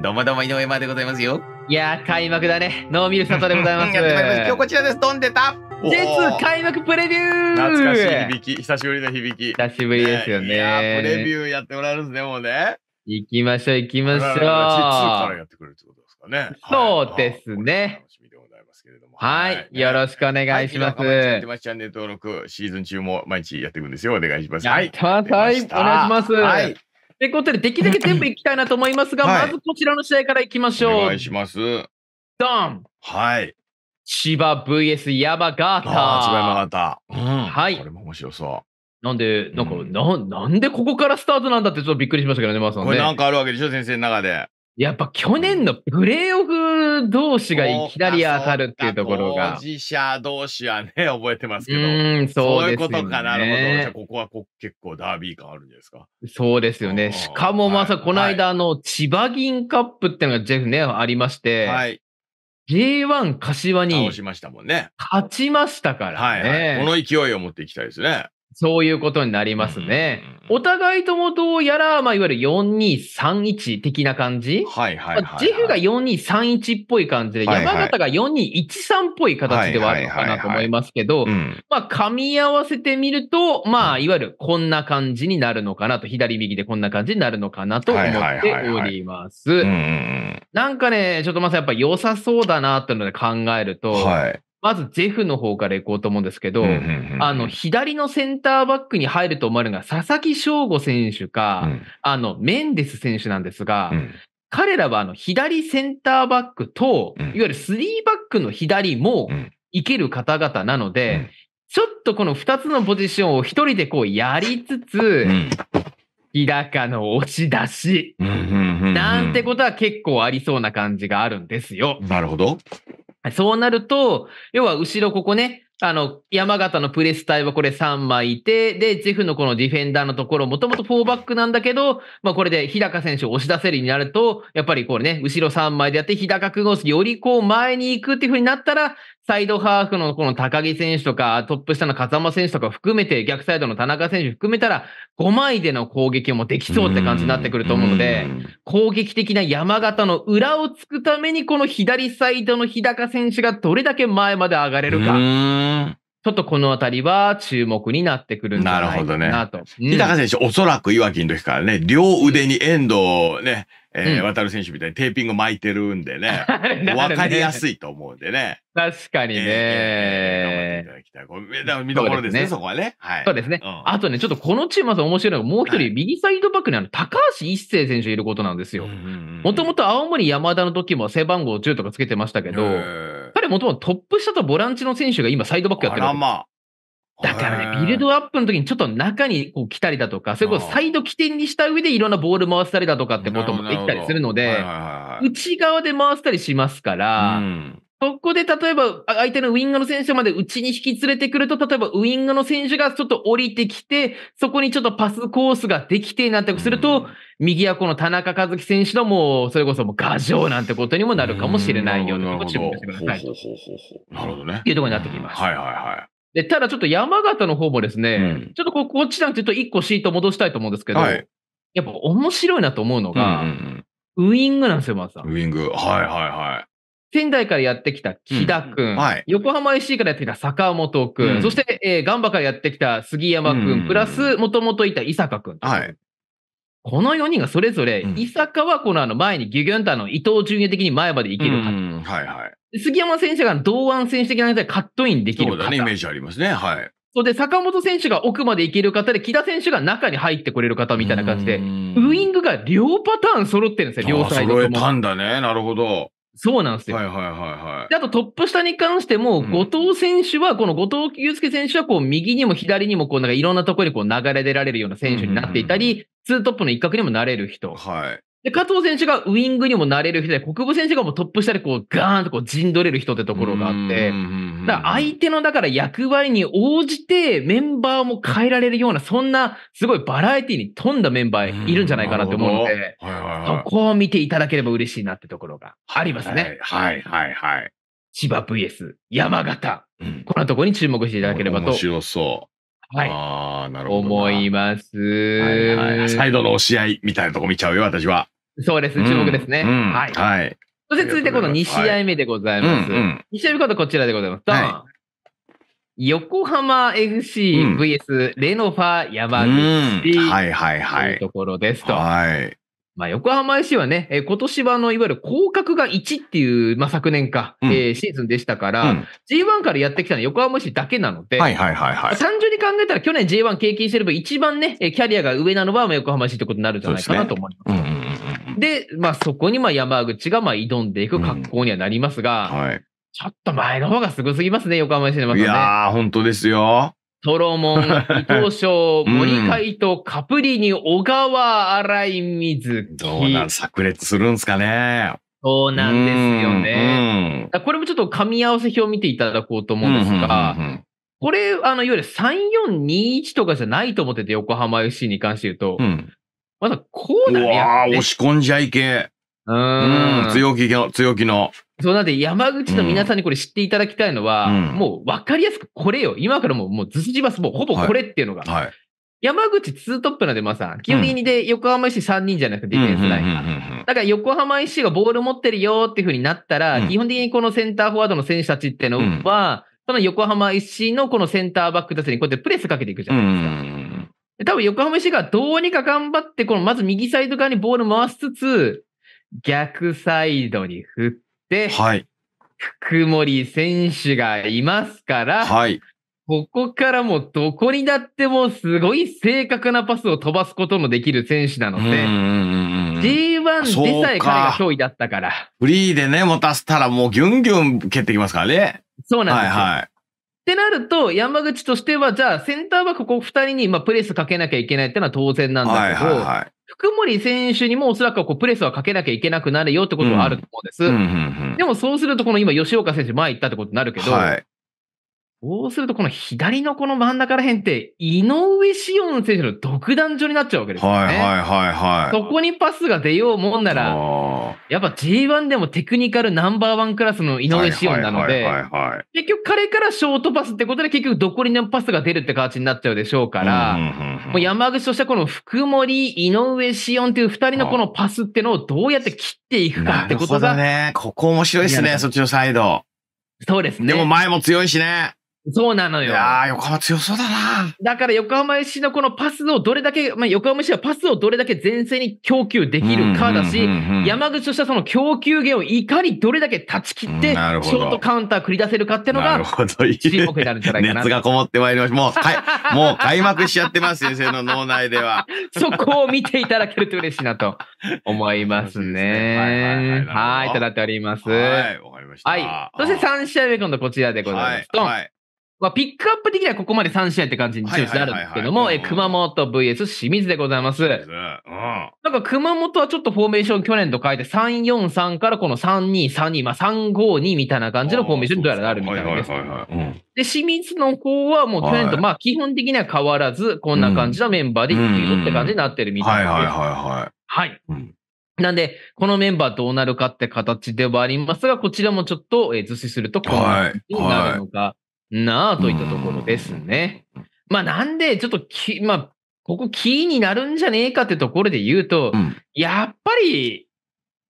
どうもどうも井上までございますよ。いや開幕だね。ノーミル佐藤でございます。まい今日こちらです。飛んでた。ジ ェ開幕プレビュー懐かしい響き。久しぶりの響き。久しぶりですよね。ねいやプレビューやってもらえるんですね、もうね。行きましょう、行きましょう。J2 からやってくれるってことですかね。そうですね。楽しみでございますけれども。はい。よろしくお願いします。はい、チャンネル登録、シーズン中も毎日やっていくんですよ。お願いします。はい。お願いします。はい。ということで、できるだけ全部いきたいなと思いますが、はいまずこちらの試合からいきましょう。お願いします。ドンはい。千葉 VS 山形。ああ、千葉山形。うん。はいこれも面白そう。なんで、なんか、うんななんでここからスタートなんだってちょっとびっくりしましたけどね、まあ、さう。これなんかあるわけでしょ、先生の中で。やっぱ去年のプレーオフ同士がいきなり当たるっていうところが。当事者同士はね、覚えてますけど。うんそう、ね、そういうことか。なるほど。じゃここはこ結構ダービー感あるんじゃないですか。そうですよね。しかもまさ、はい、この間、あの、千葉銀カップっていうのがジェフね、ありまして。はい。J1 柏に勝ちましたからね。はいはい、この勢いを持っていきたいですね。そういうことになりますね。うん、お互いともどうやら、まあ、いわゆる4231的な感じ。はいはいはい、はいジフが4231っぽい感じで、はいはい、山形が4213っぽい形ではあるのかなと思いますけど、まあ、噛み合わせてみると、まあ、いわゆるこんな感じになるのかなと、左右でこんな感じになるのかなと思っております。なんかね、ちょっとまさやっぱ良さそうだなっていうので考えると、はい、まずゼフの方からいこうと思うんですけど、あの、左のセンターバックに入ると思われるのが、佐々木翔吾選手か、うん、あの、メンデス選手なんですが、うん、彼らはあの、左センターバックと、うん、いわゆる3バックの左もいける方々なので、ちょっとこの2つのポジションを1人でこうやりつつ、日高の押し出し、なんてことは結構ありそうな感じがあるんですよ。なるほど。そうなると、要は後ろここね、あの、山形のプレス隊はこれ3枚いて、で、ジェフのこのディフェンダーのところ、もともと4バックなんだけど、まあこれで日高選手を押し出せるようになると、やっぱりこれね、後ろ3枚でやって、日高君をよりこう前に行くっていう風になったら、サイドハーフのこの高木選手とか、トップ下の風間選手とか含めて、逆サイドの田中選手含めたら、5枚での攻撃もできそうって感じになってくると思うので、攻撃的な山形の裏をつくために、この左サイドの日高選手がどれだけ前まで上がれるか。ちょっとこのあたりは注目になってくるんじゃないかなと。なるほどね。うん、日高選手、おそらくいわきの時からね、両腕に遠藤をね、えー、渡る選手みたいにテーピング巻いてるんでね、わかりやすいと思うんでね。確かにね、えーえー、頑張っていただきたい。これ、見どころですね、そ、ね、こはね。はい。そうですね。うん、あとね、ちょっとこのチームは面白いのが、もう一人、はい、右サイドバックにあの、高橋一生選手いることなんですよ。もともと青森山田の時も背番号10とかつけてましたけど、彼もともとトップ下とボランチの選手が今サイドバックやってる。あらまあ。だからね、ビルドアップの時にちょっと中にこう来たりだとか、それこそサイド起点にした上でいろんなボール回したりだとかってこともできたりするので、内側で回したりしますから、そこで例えば相手のウイングの選手まで内に引き連れてくると、例えばウイングの選手がちょっと降りてきて、そこにちょっとパスコースができてなんてすると、右はこの田中和樹選手のもう、それこそもう牙城なんてことにもなるかもしれないようなとを注目してください。なるほどね。っていうところになってきます。はいはいはい。で、ただちょっと山形の方もですね、うん、ちょっとここっちなんていうと一個シート戻したいと思うんですけど、はい、やっぱ面白いなと思うのが、うんうん、ウイングなんですよ、まず、あ、ウイング。はいはいはい。仙台からやってきた木田くん、うんはい、横浜 FC からやってきた坂本くん、うん、そして、えー、ガンバからやってきた杉山くん、うん、プラス、もともといた伊坂くん。はい。この4人がそれぞれ、伊坂はこのあの前にギュギュンとあの伊藤純也的に前まで生きる方。はいはい。杉山選手が同案選手的な人でカットインできるそうだね、イメージありますね。はい。そうで、坂本選手が奥まで行ける方で、木田選手が中に入ってこれる方みたいな感じで、ウイングが両パターン揃ってるんですよ、両サイド揃えたんだね、なるほど。そうなんですよ。はいはいはいはい。で、あとトップ下に関しても、後藤選手は、この後藤祐介選手は、こう、右にも左にも、こう、なんかいろんなところにこう流れ出られるような選手になっていたり、ツートップの一角にもなれる人。はい。で、加藤選手がウイングにもなれる人で、国分選手がもうトップ下でこうガーンとこう陣取れる人ってところがあって、だから相手のだから役割に応じてメンバーも変えられるような、そんなすごいバラエティに富んだメンバーいるんじゃないかなと思うので、そこを見ていただければ嬉しいなってところがありますね。はいはいはい。千葉 VS 山形、うん、このところに注目していただければと。面白そう。はい。ああ、なるほど。思います。はい、はい、サイドの押し合いみたいなとこ見ちゃうよ、私は。そうです、注目ですね。はい。はい。そして続いてこの2試合目でございます。は2試合目ことこちらでございます。はい、横浜 FCVS、レノファ山口、うん、はいはいはい。ところですと。はい。まあ、横浜 FC はね、えー、今年はあの、いわゆる降格が1っていう、まあ、昨年か、うん、えー、シーズンでしたから、うん、G1 からやってきたのは横浜 FC だけなので、はいはいはいはい。単純に考えたら去年 J1 経験してれば一番ね、キャリアが上なのは横浜 FC ってことになるんじゃないかなと思います。で、まあそこにまあ山口がまあ挑んでいく格好にはなりますが、うんはい、ちょっと前の方がすごすぎますね、横浜市の、ね、いやー、本当ですよ。トロモン、伊藤翔、森海とカプリに小川荒井水木。どうなん炸裂するんですかね。そうなんですよね。これもちょっと噛み合わせ表を見ていただこうと思うんですが、うんこれ、あの、いわゆる3421とかじゃないと思ってて、横浜 FC に関して言うと、うん、まだこうだね。うわ押し込んじゃいけ。うん。うん、強気の、強気の。そうなんで、山口の皆さんにこれ知っていただきたいのは、うん、もう分かりやすくこれよ。今からもう、もうずすじます、もうほぼこれっていうのが。はい、はい山口ツートップなんで、まあさ、基本的にで、横浜石3人じゃなくて、ディフェンスラインが。だから横浜石がボール持ってるよっていうふうになったら、うん、基本的にこのセンターフォワードの選手たちっていうのは、うん、その横浜石のこのセンターバックたちにこうやってプレスかけていくじゃないですか。うん多分横浜市がどうにか頑張って、このまず右サイド側にボール回しつつ、逆サイドに振って、はい、福森選手がいますから、はい、ここからもうどこにだってもすごい正確なパスを飛ばすことのできる選手なので、G1 でさえ彼が脅威だったから。フリーでね、持たせたらもうギュンギュン蹴ってきますからね。そうなんですよ。はいはいってなると、山口としては、じゃあ、センターバここ2人にまあプレスかけなきゃいけないっていうのは当然なんだけど、はいはいはい、福森選手にもおそらくこうプレスはかけなきゃいけなくなるよってことはあると思うんです。うんうんうんうん、でもそうすると、この今、吉岡選手前行ったってことになるけど、はい、そうすると、この左のこの真ん中ら辺って、井上志音選手の独壇場になっちゃうわけですよね。はいはいはいはい。そこにパスが出ようもんなら、やっぱ g 1でもテクニカルナンバーワンクラスの井上志音なので、結局彼からショートパスってことで結局どこにでもパスが出るって形になっちゃうでしょうから、もう山口としてはこの福森、井上志音っていう二人のこのパスってのをどうやって切っていくかってことだ。なるほどね。ここ面白いですね、そっちのサイド。そうですね。でも前も強いしね。そうなのよ。いや横浜強そうだな。だから横浜市のこのパスをどれだけ、まあ、横浜市はパスをどれだけ前線に供給できるかだし、山口としてはその供給源をいかにどれだけ断ち切って、ショートカウンター繰り出せるかっていうのが、注目になるんじゃないかな。熱がこもってまいりました。もう、はい、もう開幕しちゃってます、先生の脳内では。そこを見ていただけると嬉しいなと思いますね。はい、となっております。はい、わかりました。はい。そして3試合目今度こちらでございますはいまあ、ピックアップ的にはここまで3試合って感じに終あるんですけども、熊本 VS 清水でございます。うん、なんか熊本はちょっとフォーメーション去年と変えて343からこの3232、まあ352みたいな感じのフォーメーションにどうやらなるみたいです。で、清水の方はもう去年とまあ基本的には変わらず、こんな感じのメンバーでいくよって感じになってるみたいではいはいはいはい。はい。うんなんで、このメンバーどうなるかって形ではありますが、こちらもちょっと、えー、図示すると、こうなるのか、はいはいなあといったところですね。まあなんで、ちょっとき、まあ、ここキーになるんじゃねえかってところで言うと、うん、やっぱり、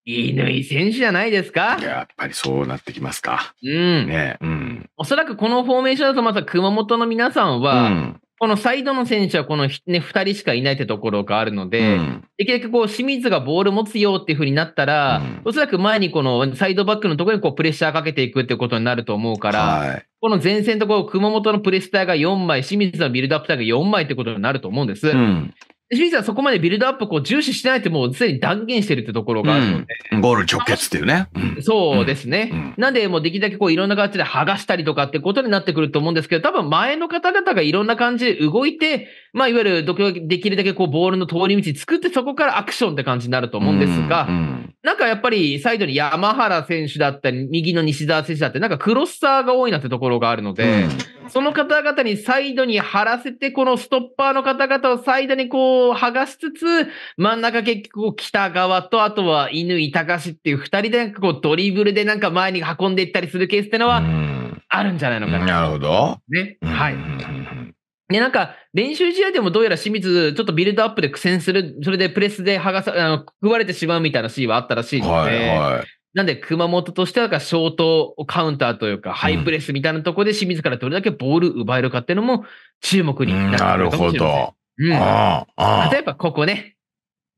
乾選手じゃないですかやっぱりそうなってきますか。うん。ね。うん。おそらくこのフォーメーションだと、また熊本の皆さんは、うん、このサイドの選手はこの、ね、2人しかいないってところがあるので、うん、できるだけこう清水がボール持つよっていうふうになったら、うん、おそらく前にこのサイドバックのところにこうプレッシャーかけていくってことになると思うから、はい、この前線とこう熊本のプレスターが4枚、清水のビルドアップターが4枚ってことになると思うんです。うん、清水さんそこまでビルドアップを重視してないってもうすでに断言してるってところがあるので。うん、ゴール直結っていうね。うん、そうですね。うん、なんでもうできるだけこういろんな形で剥がしたりとかってことになってくると思うんですけど、多分前の方々がいろんな感じで動いて、まあいわゆるできるだけこうボールの通り道作ってそこからアクションって感じになると思うんですが、なんかやっぱりサイドに山原選手だったり、右の西澤選手だってなんかクロスターが多いなってところがあるので、その方々にサイドに張らせて、このストッパーの方々をサイドにこう、を剥がしつつ、真ん中結局北側と、あとは犬板橋っていう二人でなんかこうドリブルでなんか前に運んでいったりするケースってのはあるんじゃないのかな。なるほど。ね。はい。で、なんか、練習試合でもどうやら清水、ちょっとビルドアップで苦戦する、それでプレスで剥がさ、あの、食われてしまうみたいなシーンはあったらしいので、はいはい、なんで、熊本としては、ショートカウンターというか、ハイプレスみたいなところで清水からどれだけボール奪えるかっていうのも注目になってるかもしれません。うん、なるほど。うん。ああ例えばここね。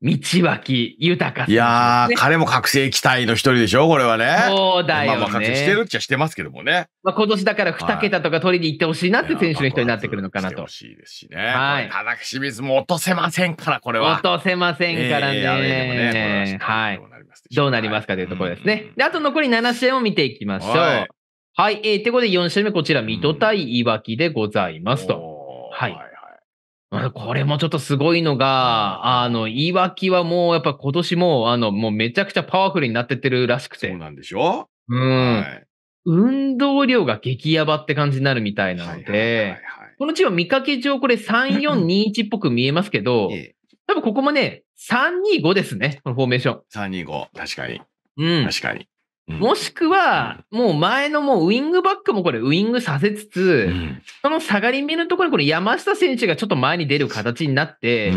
道脇豊さん、ね、いやー、彼も覚醒期待の一人でしょこれはね。そうだよね。まあ、覚醒してるっちゃしてますけどもね。まあ、今年だから2桁とか取りに行ってほしいなって選手の人になってくるのかなと。ほしいですしね。はい。ただ、清水も落とせませんから、これは。落とせませんからね。えー、ねはい。どうなりますかというところですね。で、あと残り7試合を見ていきましょう。はい。はい、えー、ということで4試合目、こちら、水戸対いわきでございますと。はいこれもちょっとすごいのが、あの、い訳はもうやっぱ今年も、あの、もうめちゃくちゃパワフルになってってるらしくて。そうなんでしょうん、はい。運動量が激ヤバって感じになるみたいなので、はいはいはいはい、このチーム見かけ上これ3421っぽく見えますけど、多分ここもね、325ですね、このフォーメーション。325、確かに。うん。確かに。もしくは、もう前のもうウイングバックもこれウイングさせつつ、その下がり目のところにこれ山下選手がちょっと前に出る形になって、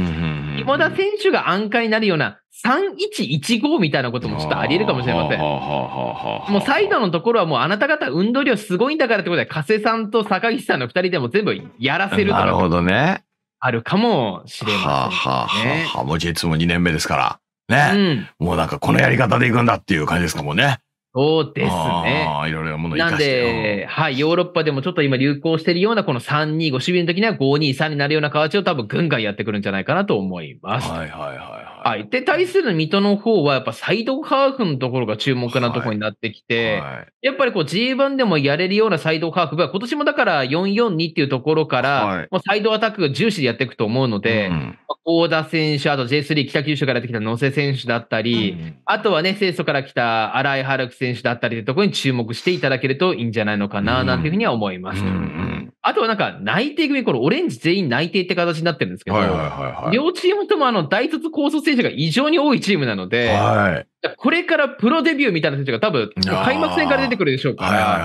今田選手が安価になるような3115みたいなこともちょっとあり得るかもしれません。もうサイドのところはもうあなた方運動量すごいんだからってことで、加瀬さんと坂岸さんの2人でも全部やらせるなるほどね。あるかもしれません、ね。はあ、はあはあ、もうも2年目ですから。ね、うん、もうなんかこのやり方でいくんだっていう感じですかもね。そうですね。ああ、いろいろものなんで、はい、ヨーロッパでもちょっと今流行しているような、この325、守備の時には523になるような形を多分軍がやってくるんじゃないかなと思います。はいはいはい。はい。で、対する水戸の方は、やっぱサイドハーフのところが注目なところになってきて、はいやっぱりこう G1 でもやれるようなサイドハーフが、今年もだから442っていうところから、はい、もうサイドアタックが重視でやっていくと思うので、うん大田選手、あと J3 北九州からやってきた野瀬選手だったり、うん、あとはね、清楚から来た荒井春樹選手だったりというところに注目していただけるといいんじゃないのかな、なんていうふうには思います。うんうんあとはなんか内定組、このオレンジ全員内定って形になってるんですけど、はいはいはいはい、両チームともあの大卒高卒選手が異常に多いチームなので、はい、これからプロデビューみたいな選手が多分開幕戦から出てくるでしょうから、はいはいはい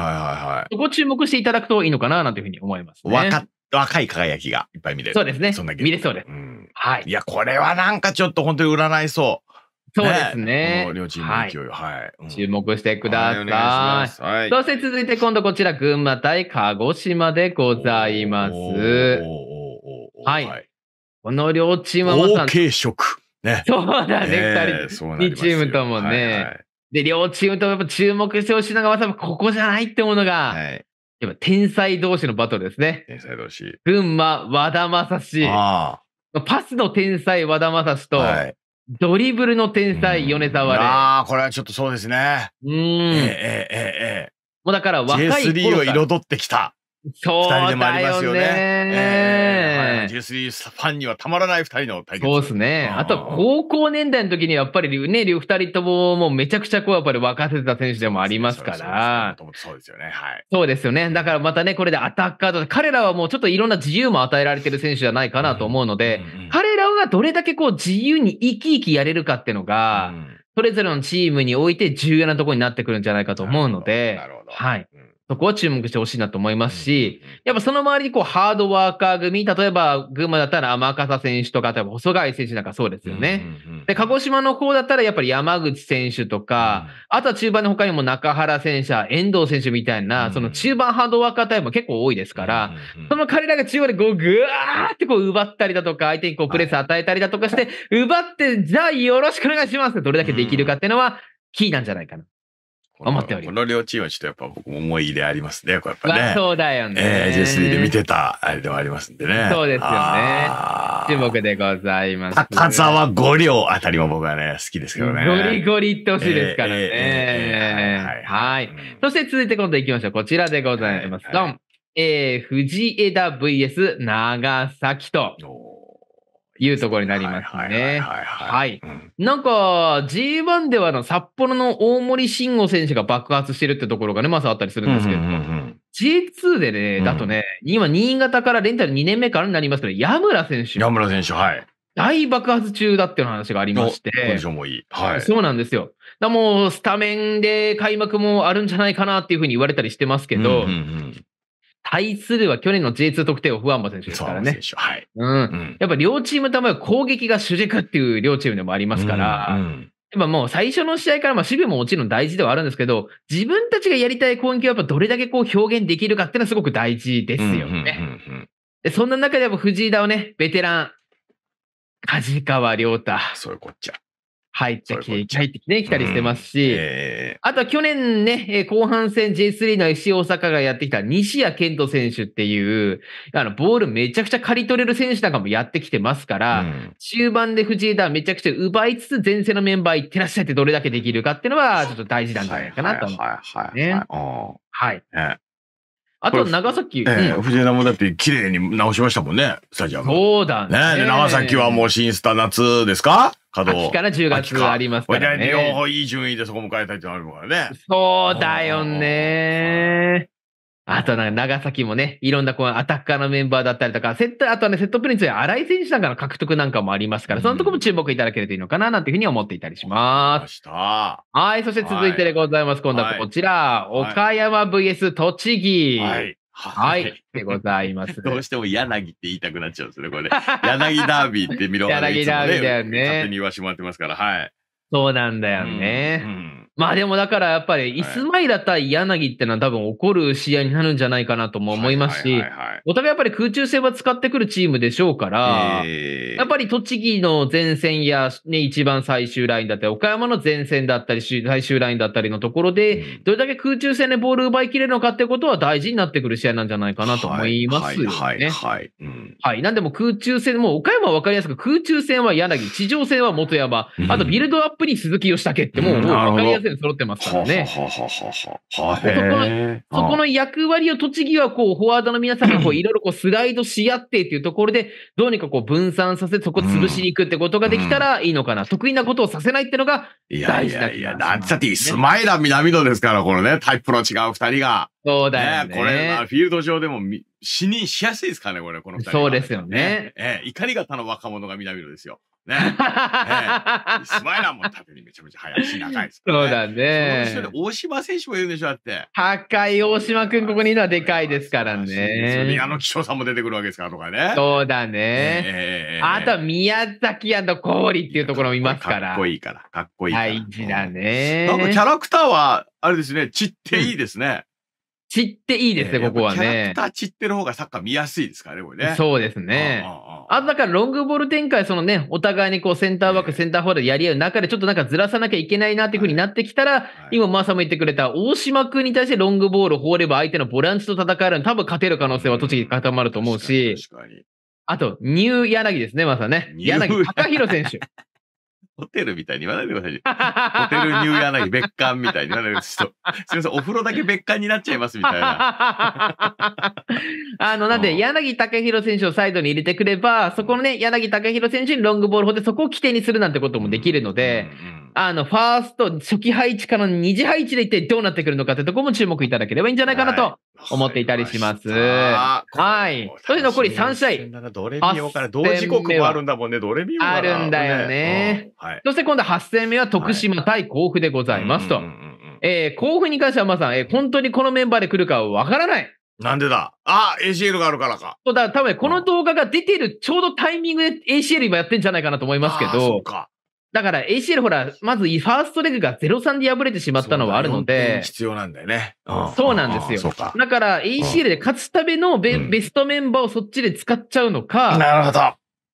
はい、そこ注目していただくといいのかななんていうふうに思いますね。若い輝きがいっぱい見れる。そうですね。そんな見れそうです。うん、はい。いや、これはなんかちょっと本当に占いそう。そうですね。両チームの勢いを、はい。注目してください。そして続いて今度こちら、群馬対鹿児島でございます。はい。この両チームはまさに。食。ね。そうだね、二、人。2チームともね。で、両チームともやっぱ注目してほしいのが、まさにここじゃないってものが、やっぱ天才同士のバトルですね。天才同士。群馬、和田正史。パスの天才和田正史と、ドリブルの天才、米沢で。ああ、これはちょっとそうですね。うん。えええええもうだから若い頃から。J3 を彩ってきた。そうだよね。人でもありますよね。ー、3ファンにはたまらない二人の対決。そうですね。あと、高校年代の時にやっぱりね、二人とももうめちゃくちゃこう、やっぱり沸かせた選手でもありますから。そうですよね。はい。そうですよね。だからまたね、これでアタッカーと、彼らはもうちょっといろんな自由も与えられてる選手じゃないかなと思うので、うんうんうん、彼らがどれだけこう、自由に生き生きやれるかっていうのが、うん、それぞれのチームにおいて重要なところになってくるんじゃないかと思うので、はい。うんそこは注目してほしいなと思いますし、やっぱその周りにこうハードワーカー組、例えば群馬だったら天笠選手とか、例えば細貝選手なんかそうですよね。で、鹿児島の方だったらやっぱり山口選手とか、あとは中盤の他にも中原選手、遠藤選手みたいな、その中盤ハードワーカータイプも結構多いですから、その彼らが中央でこうグワーってこう奪ったりだとか、相手にこうプレス与えたりだとかして、奪って、じゃあよろしくお願いしますどれだけできるかっていうのは、キーなんじゃないかな思っております。この両チームはちょっとやっぱ僕も思い入れありますね、これやっぱね。そうだよね。えー、J3 で見てたあれではありますんでね。そうですよね。注目でございます。高沢五両あたりも僕はね、好きですけどね。ゴリゴリってほしいですからね。はい。そして続いて今度行きましょう。こちらでございます。ドン。えー、藤枝 VS 長崎と。いうところになりますね。はい。なんか、G1 ではの札幌の大森慎吾選手が爆発してるってところがね、まずあったりするんですけど、G2 でね、だとね、今、新潟からレンタル2年目からになりますけど、矢村選手。矢村選手、はい。大爆発中だっていう話がありまして。ションもいい。はい。そうなんですよ。だもう、スタメンで開幕もあるんじゃないかなっていうふうに言われたりしてますけど、うんうんうん対するは去年の J2 得点をフアンバ選手ですからね。はい。うん。やっぱ両チームとも攻撃が主軸っていう両チームでもありますから、うんうん、やっぱもう最初の試合から、まあ守備ももちろん大事ではあるんですけど、自分たちがやりたい攻撃をやっぱどれだけこう表現できるかっていうのはすごく大事ですよね。でそんな中でやっぱ藤井田をね、ベテラン、梶川亮太。そういうこっちゃ。入ってき入ってききたりしてますし、うんえー、あとは去年ね、後半戦 J3 の FC 大阪がやってきた西谷健人選手っていう、あの、ボールめちゃくちゃ刈り取れる選手なんかもやってきてますから、うん、中盤で藤枝めちゃくちゃ奪いつつ前線のメンバーいってらっしゃってどれだけできるかっていうのは、ちょっと大事なんじゃないかなと思いますね。はいはいはいはい。はい。あと長崎。ええ、藤枝もだって綺麗に直しましたもんね、スタジアム。そうだね。ね長崎はもう新スタ夏ですか稼働。秋から10月がありますからね。いい順位でそこ迎えたいってあるからね。そうだよね。あとなんか長崎もね、いろんなこうアタッカーのメンバーだったりとか、セット、あとはね、セットプリンツや新井選手なんかの獲得なんかもありますから、そのとこも注目いただけるといいのかな、なんていうふうに思っていたりします。はい、そして続いてでございます。今度はこちら、岡山 VS 栃木。はい。でございます。どうしても柳って言いたくなっちゃうんですね、これ、柳ダービーって見ろ、ね、柳ダービーだよね。勝手に言わしてもらってますから、はい。そうなんだよね。うんまあでもだからやっぱり、イスマイラ対柳ってのは多分起こる試合になるんじゃないかなとも思いますし、お互いやっぱり空中戦は使ってくるチームでしょうから、やっぱり栃木の前線や、ね、一番最終ラインだったり、岡山の前線だったり、最終ラインだったりのところで、どれだけ空中戦でボール奪いきれるのかってことは大事になってくる試合なんじゃないかなと思いますよね。はい。はい。なんでも空中戦、もう岡山はわかりやすく、空中戦は柳、地上戦は元山、あとビルドアップに鈴木義武って、もうわかりやすい揃ってますからね。ははははははそこの役割を栃木はこう、フォワードの皆さんがこう、いろいろこう、スライドし合ってっていうところで、どうにかこう、分散させ、そこ潰しに行くってことができたらいいのかな。得意なことをさせないってのが大事だ、いやいやいや、だって、スマイラ南野ですから、このね、タイプの違う二人が。そうだよね。これ、まあ、フィールド上でも死にしやすいですかね、これ、この2人、ね、そうですよね。ええ怒り方の若者が南野ですよ。ね。えスマイラーも食べにめちゃめちゃ早いし、長いですから、ね、そうだね。その後ろで大島選手もいるんでしょ、だって。高い大島君、ここにいるのはでかいですからね。宮野気象さんも出てくるわけですからとかね。そうだね。ええ、あとは宮崎やの氷っていうところもいますから。かっこいいから、かっこいいから。大事だね。なんかキャラクターは、あれですね、散っていいですね。散っていいですね、ここはね。キャラクター散ってる方がサッカー見やすいですからね、これね。そうですね。あだからロングボール展開、そのね、お互いにこうセンターバック、センターフォワードやり合う中で、ちょっとなんかずらさなきゃいけないなっていうふうになってきたら、今、マーサも言ってくれた、大島君に対してロングボールを放れば相手のボランチと戦えるの多分勝てる可能性は栃木固まると思うし、確かに。あと、ニュー柳ですね、まさね。柳、高弘選手。ホテルみたいに言わないでください、ホテルニューヤーナギ別館みたいに言わないでと、すみません、お風呂だけ別館になっちゃいますみたいな。あの、なんで、柳武宏選手をサイドに入れてくれば、そこのね、柳武宏選手にロングボールを放って、そこを起点にするなんてこともできるので、あの、ファースト、初期配置からの二次配置で一体どうなってくるのかってとこも注目いただければいいんじゃないかなと思っていたりします。はい。そして残り3試合。どれ見よから同時刻もあるんだもんね。どれ見オかあるんだよね。はい、そして今度8戦目は徳島対甲府でございますと。え甲府に関してはまさん、え本当にこのメンバーで来るかはわからない。なんでだあ、ACL があるからか。そうだ、多分この動画が出てるちょうどタイミングで ACL 今やってんじゃないかなと思いますけど。そうか。だから ACL ほら、まずファーストレグが0-3で敗れてしまったのはあるので。必要なんだよね。そうなんですよ。だから ACL で勝つためのベ,、ベストメンバーをそっちで使っちゃうのか。なるほど。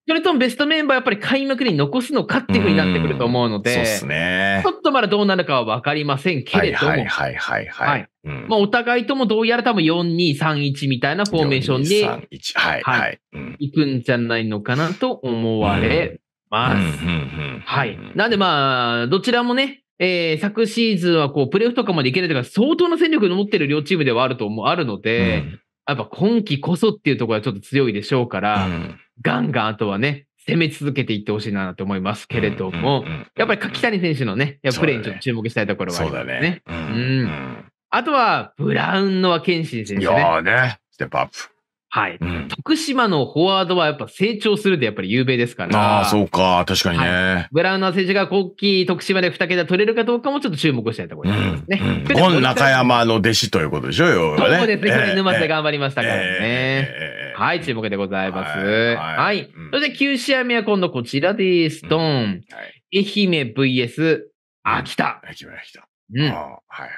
それともベストメンバーやっぱり開幕に残すのかっていうふうになってくると思うので。そうですね。ちょっとまだどうなるかはわかりませんけれども。はいはいはいはい。まあお互いともどうやら多分4-2-3-1みたいなフォーメーションで。4-2-3-1。はいはい。いくんじゃないのかなと思われます。はい。なんでまあ、どちらもね、えー、昨シーズンはこう、プレーオフとかまでいけないとか、相当な戦力の持ってる両チームではあると思あるので、うん、やっぱ今季こそっていうところはちょっと強いでしょうから、うん、ガンガンあとはね、攻め続けていってほしいなと思いますけれども、やっぱり柿谷選手のね、プレーにちょっと注目したいところはありますね。うねうん、あとは、ブラウンのは謙信選手、ね。いやね、ステップアップ。はい、うん、徳島のフォワードはやっぱ成長するでやっぱり有名ですから。ああ、そうか。確かにね、はい、ブラウナー選手が国旗、徳島で2桁取れるかどうかもちょっと注目したいところですね。うん うん、中山の弟子ということでしょ、うはね。そうですね。去年沼瀬頑張りましたからね。えー、はい、注目でございます。はい。はい、そして9試合目は今度こちらです。ドン。愛媛 VS 秋田。秋田、秋田。うん。はいはいはい。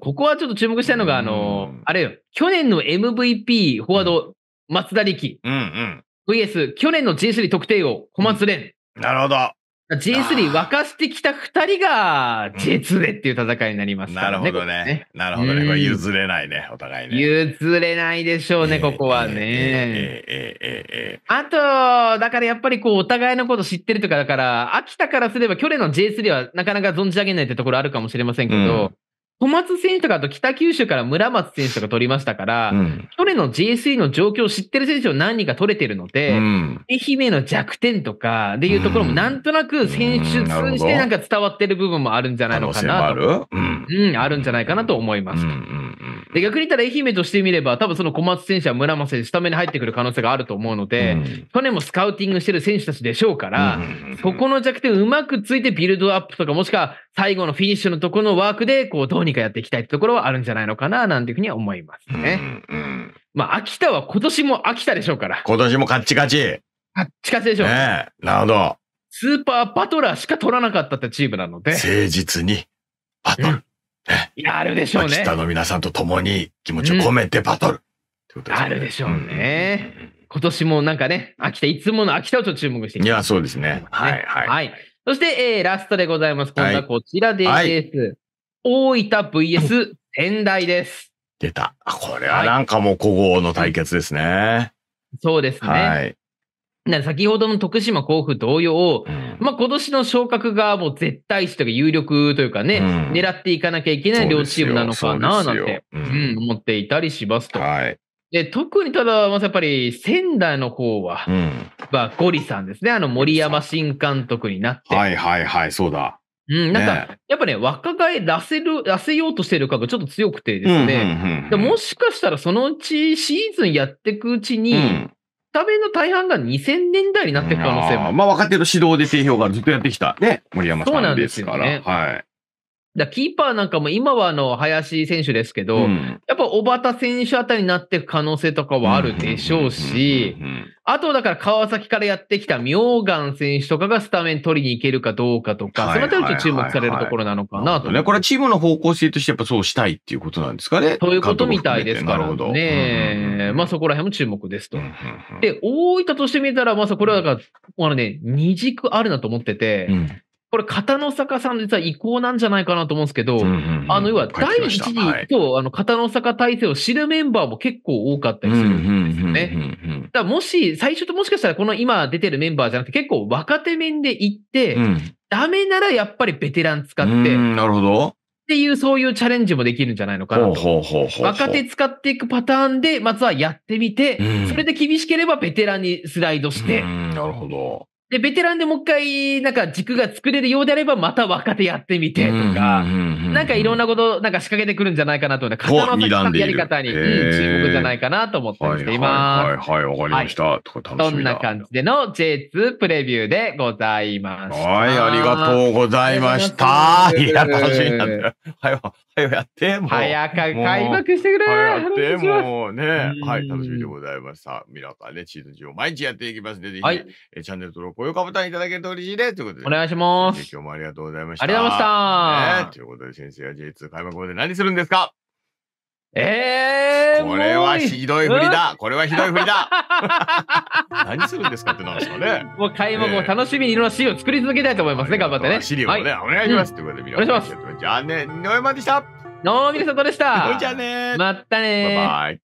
ここはちょっと注目したいのが、あの、あれよ、去年の MVP フォワード、松田力。うん、うん。VS、去年の G3 特定王、小松蓮、なるほど。g 3沸かしてきた2人が J2 でっていう戦いになりますからね。なるほどね。なるほどね。これ譲れないね、お互いね。譲れないでしょうね、ここはね。ええええあと、だからやっぱりこう、お互いのこと知ってるとか、だから、秋田からすれば去年の J3 はなかなか存じ上げないってところあるかもしれませんけど、うん小松選手とか、あと北九州から村松選手とか取りましたから、うん、去年の j s の状況を知ってる選手を何人か取れてるので、うん、愛媛の弱点とかでいうところも、なんとなく選手通じてなんか伝わってる部分もあるんじゃないのかなと。うん、うん、あるんじゃないかなと思います。で逆に言ったら愛媛としてみれば、多分その小松選手は村松選手、スタメンに入ってくる可能性があると思うので、去年もスカウティングしてる選手たちでしょうから、そこの弱点をうまくついてビルドアップとか、もしくは最後のフィニッシュのところのワークで、こう、どうにかやっていきたいってところはあるんじゃないのかな、なんていうふうには思いますね。うん、うん、まあ、秋田は今年も秋田でしょうから。今年もカッチカチ。カッチカチでしょう。ねえ、なるほど。スーパーバトラーしか取らなかったってチームなので。誠実に、バトル。うん、やるでしょうね。秋田の皆さんと共に気持ちを込めてバトル。うん、ね、あるでしょうね。今年もなんかね、秋田、いつもの秋田をちょっと注目していきたい。いや、そうですね。はい、はい。はいそして、えー、ラストでございます。今度はこちらです。はい、大分 VS 仙台です。出た。これはなんかもう古豪の対決ですね。はい、そうですね。はい。先ほどの徳島甲府同様、うん、まあ今年の昇格がもう絶対視というか有力というかね、うん、狙っていかなきゃいけない両チームなのかななんて、うん、うん、思っていたりしますと。はい、で特にただ、まやっぱり仙台の方は、はゴリさんですね。あの、森山新監督になって。はいはいはい、そうだ。うん、なんか、ね、やっぱね、若返らせる、らせようとしてる感がちょっと強くてですね。もしかしたらそのうちシーズンやっていくうちに、うん、食べの大半が2000年代になっていく可能性も。あまあ、若手の指導で定評がずっとやってきたね、森山さんですから。そうなんですよね。はい。だキーパーなんかも今はあの林選手ですけど、うん、やっぱ小畑選手あたりになっていく可能性とかはあるでしょうし、あとだから川崎からやってきた明岩選手とかがスタメン取りに行けるかどうかとか、そのあたりと注目されるところなのかなと。ね、これはチームの方向性としてやっぱそうしたいっていうことなんですかね。ということみたいですからね。まあそこら辺も注目ですと。で、大分としてみたら、まあこれはだから、あのね、二軸あるなと思ってて、うんこれ、片野坂さん実は意向なんじゃないかなと思うんですけど、うんうんうん、あの、要は第一次、は今日、あの、片野坂体制を知るメンバーも結構多かったりするんですよね。だもし、最初ともしかしたらこの今出てるメンバーじゃなくて、結構若手面で行って、うん、ダメならやっぱりベテラン使って、なるほど。っていう、そういうチャレンジもできるんじゃないのかな若手使っていくパターンで、まずはやってみて、うん、それで厳しければベテランにスライドして。なるほど。で、ベテランでもう一回、なんか軸が作れるようであれば、また若手やってみてとか、うんうんうんなんかいろんなこと、なんか仕掛けてくるんじゃないかなと思って、肩のやり方に注目じゃないかなと思っています。はい、はい、わかりました。はい、そんな感じでの J2 プレビューでございます。はい、ありがとうございました。いや、楽しみなんだはよ、はよやって、もう。早く開幕してくれ。早やって、もうね。はい、楽しみでございました。皆さんね、チーズジを毎日やっていきますので、ぜひ、えチャンネル登録、高評価ボタンいただけると嬉しいです。ということで。お願いします。今日もありがとうございました。ありがとうございました。ね、ということで、選手が J2 開幕まで何するんですかええー、これはひどい振りだ、うん、これはひどい振りだ何するんですかってなんですかね。もう開幕を楽しみにいろんな資料を作り続けたいと思いますね、頑張ってね。シ料もね、はい、お願いします、うん、ということで、皆さん。お願いします。じゃあね、井上までした。ノーミルさんとでした。じゃあね。またねバイバイ。